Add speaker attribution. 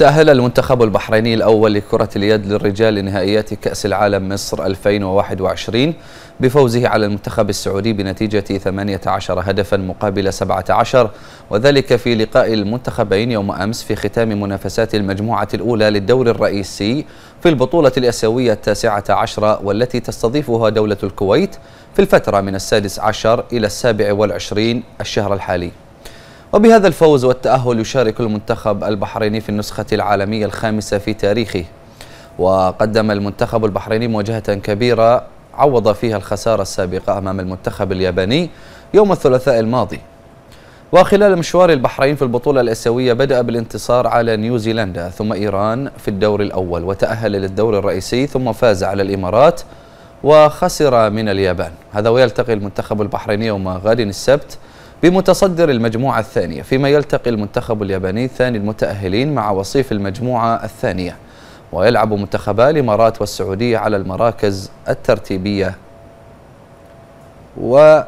Speaker 1: تأهل المنتخب البحريني الأول لكرة اليد للرجال لنهائيات كأس العالم مصر 2021 بفوزه على المنتخب السعودي بنتيجة 18 هدفا مقابل 17 وذلك في لقاء المنتخبين يوم أمس في ختام منافسات المجموعة الأولى للدور الرئيسي في البطولة الآسيوية التاسعة عشرة والتي تستضيفها دولة الكويت في الفترة من السادس عشر إلى السابع والعشرين الشهر الحالي وبهذا الفوز والتأهل يشارك المنتخب البحريني في النسخة العالمية الخامسة في تاريخه وقدم المنتخب البحريني مواجهة كبيرة عوض فيها الخسارة السابقة أمام المنتخب الياباني يوم الثلاثاء الماضي وخلال مشوار البحرين في البطولة الآسيوية بدأ بالانتصار على نيوزيلندا ثم إيران في الدور الأول وتأهل للدور الرئيسي ثم فاز على الإمارات وخسر من اليابان هذا ويلتقي المنتخب البحريني يوم غد السبت بمتصدر المجموعة الثانية فيما يلتقي المنتخب الياباني ثاني المتأهلين مع وصيف المجموعة الثانية ويلعب منتخبا الإمارات والسعودية على المراكز الترتيبية و